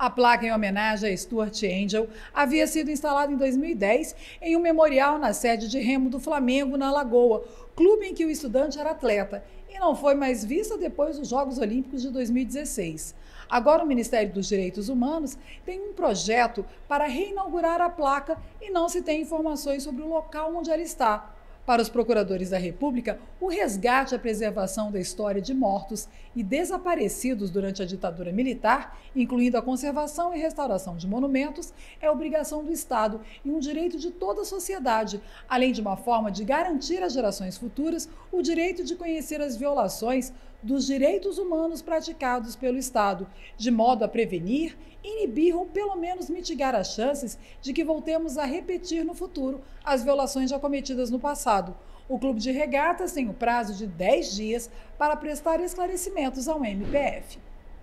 A placa em homenagem a Stuart Angel havia sido instalada em 2010 em um memorial na sede de Remo do Flamengo, na Lagoa, clube em que o estudante era atleta e não foi mais vista depois dos Jogos Olímpicos de 2016. Agora, o Ministério dos Direitos Humanos tem um projeto para reinaugurar a placa e não se tem informações sobre o local onde ela está. Para os procuradores da República, o resgate e a preservação da história de mortos e desaparecidos durante a ditadura militar, incluindo a conservação e restauração de monumentos, é obrigação do Estado e um direito de toda a sociedade, além de uma forma de garantir às gerações futuras o direito de conhecer as violações dos direitos humanos praticados pelo Estado, de modo a prevenir inibir ou pelo menos mitigar as chances de que voltemos a repetir no futuro as violações já cometidas no passado. O Clube de Regatas tem o prazo de 10 dias para prestar esclarecimentos ao MPF.